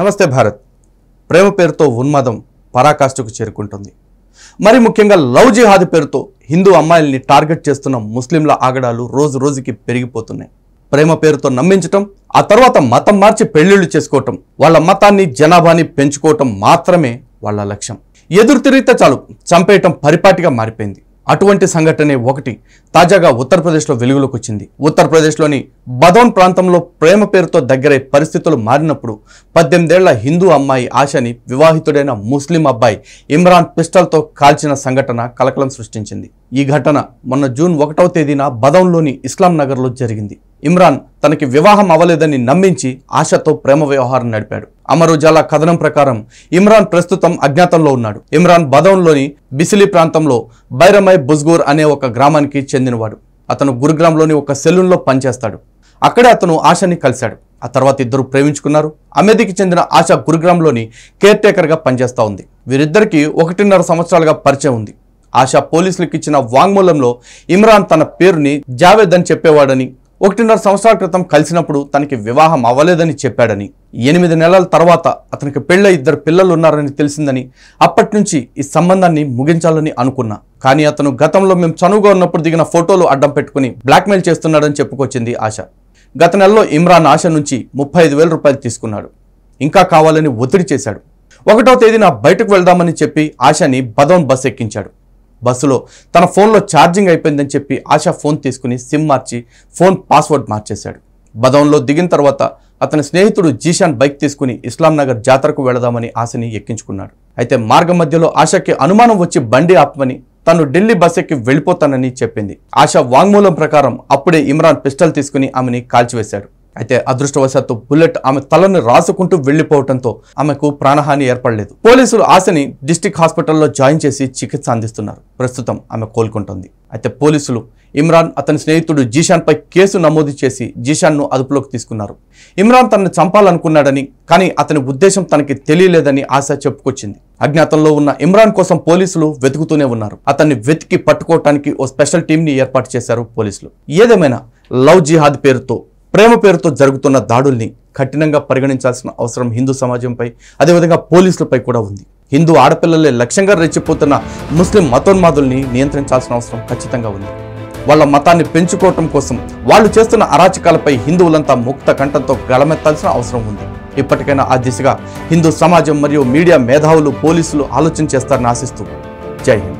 నమస్తే భారత్ ప్రేమ పేరుతో ఉన్మాదం పరాకాష్ఠకు చేరుకుంటుంది మరి ముఖ్యంగా లవ్ జిహాద్ పేరుతో హిందూ అమ్మాయిల్ని టార్గెట్ చేస్తున్న ముస్లింల ఆగడాలు రోజు రోజుకి పెరిగిపోతున్నాయి ప్రేమ పేరుతో నమ్మించటం ఆ తర్వాత మతం మార్చి పెళ్లిళ్ళు చేసుకోవటం వాళ్ళ మతాన్ని జనాభాని పెంచుకోవటం మాత్రమే వాళ్ళ లక్ష్యం ఎదురు తిరిగితే చాలు చంపేయటం పరిపాటిగా మారిపోయింది అటువంటి సంఘటనే ఒకటి తాజాగా ఉత్తరప్రదేశ్లో వెలుగులోకి వచ్చింది ఉత్తరప్రదేశ్లోని బదౌన్ ప్రాంతంలో ప్రేమ పేరుతో దగ్గరై పరిస్థితులు మారినప్పుడు పద్దెనిమిదేళ్ల హిందూ అమ్మాయి ఆశని వివాహితుడైన ముస్లిం అబ్బాయి ఇమ్రాన్ పిస్టల్తో కాల్చిన సంఘటన కలకలం సృష్టించింది ఈ ఘటన మొన్న జూన్ ఒకటవ తేదీన బదౌన్లోని ఇస్లాం నగర్లో జరిగింది ఇమ్రాన్ తనకి వివాహం అవ్వలేదని నమ్మించి ఆశతో ప్రేమ వ్యవహారం నడిపాడు అమరుజాలా కథనం ప్రకారం ఇమ్రాన్ ప్రస్తుతం అజ్ఞాతంలో ఉన్నాడు ఇమ్రాన్ బదౌన్లోని బిసిలి ప్రాంతంలో బైరమై బుజ్గూర్ అనే ఒక గ్రామానికి చెందినవాడు అతను గురుగ్రామ్లోని ఒక సెలూన్లో పనిచేస్తాడు అక్కడే అతను ఆశాని కలిశాడు ఆ తర్వాత ఇద్దరు ప్రేమించుకున్నారు అమెదికి చెందిన ఆశ గురుగ్రామ్లోని కేర్ టేకర్గా పనిచేస్తూ ఉంది వీరిద్దరికీ ఒకటిన్నర సంవత్సరాలుగా పరిచయం ఉంది ఆశా పోలీసులకు ఇచ్చిన వాంగ్మూలంలో ఇమ్రాన్ తన పేరుని జావేద్ అని చెప్పేవాడని ఒకటిన్నర సంవత్సరాల క్రితం కలిసినప్పుడు తనకి వివాహం అవ్వలేదని చెప్పాడని ఎనిమిది నెలల తర్వాత అతనికి పెళ్ళ ఇద్దరు పిల్లలు ఉన్నారని తెలిసిందని అప్పటి నుంచి ఈ సంబంధాన్ని ముగించాలని అనుకున్నా కానీ అతను గతంలో మేము చనువుగా ఉన్నప్పుడు దిగిన ఫోటోలు అడ్డం పెట్టుకుని బ్లాక్మెయిల్ చేస్తున్నాడని చెప్పుకొచ్చింది ఆశ గత నెలలో ఇమ్రాన్ ఆశ నుంచి ముప్పై ఐదు వేల రూపాయలు తీసుకున్నాడు ఇంకా కావాలని ఒత్తిడి చేశాడు ఒకటో తేదీన బయటకు వెళ్దామని చెప్పి ఆశాని బదోన్ బస్ ఎక్కించాడు బస్సులో తన ఫోన్లో ఛార్జింగ్ అయిపోయిందని చెప్పి ఆశా ఫోన్ తీసుకుని సిమ్ మార్చి ఫోన్ పాస్వర్డ్ మార్చేశాడు బదంలో దిగిన తర్వాత అతని స్నేహితుడు జీషాన్ బైక్ తీసుకుని ఇస్లాం నగర్ జాతరకు వెళదామని ఆశని ఎక్కించుకున్నాడు అయితే మార్గ మధ్యలో ఆశకి అనుమానం వచ్చి బండి ఆపమని తను ఢిల్లీ బస్ ఎక్కి వెళ్ళిపోతానని చెప్పింది ఆశ వాంగ్మూలం ప్రకారం అప్పుడే ఇమ్రాన్ పిస్టల్ తీసుకుని ఆమెని కాల్చివేశాడు అయితే అదృష్టవశాత్తు బుల్లెట్ ఆమె తలను రాసుకుంటూ వెళ్లిపోవడంతో ఆమెకు ప్రాణహాని ఏర్పడలేదు పోలీసులు ఆశని డిస్టిక్ హాస్పిటల్లో జాయిన్ చేసి చికిత్స అందిస్తున్నారు ప్రస్తుతం ఆమె కోలుకుంటుంది అయితే పోలీసులు ఇమ్రాన్ అతని స్నేహితుడు జీషాన్పై కేసు నమోదు చేసి జీషాన్ను అదుపులోకి తీసుకున్నారు ఇమ్రాన్ తనను చంపాలనుకున్నాడని కానీ అతని ఉద్దేశం తనకి తెలియలేదని ఆశ చెప్పుకొచ్చింది అజ్ఞాతంలో ఉన్న ఇమ్రాన్ కోసం పోలీసులు వెతుకుతూనే ఉన్నారు అతన్ని వెతికి పట్టుకోవటానికి ఓ స్పెషల్ టీంని ఏర్పాటు చేశారు పోలీసులు ఏదేమైనా లవ్ జిహాద్ పేరుతో ప్రేమ పేరుతో జరుగుతున్న దాడుల్ని కఠినంగా పరిగణించాల్సిన అవసరం హిందూ సమాజంపై అదేవిధంగా పోలీసులపై కూడా ఉంది హిందూ ఆడపిల్లలే లక్ష్యంగా రెచ్చిపోతున్న ముస్లిం మతోన్మాదుల్ని నియంత్రించాల్సిన అవసరం ఖచ్చితంగా ఉంది వాళ్ళ మతాన్ని పెంచుకోవటం కోసం వాళ్ళు చేస్తున్న అరాచకాలపై హిందువులంతా ముక్త కంఠంతో గళమెత్తాల్సిన అవసరం ఉంది ఇప్పటికైనా ఆ దిశగా హిందూ సమాజం మరియు మీడియా మేధావులు పోలీసులు ఆలోచన చేస్తారని ఆశిస్తూ జై హింద్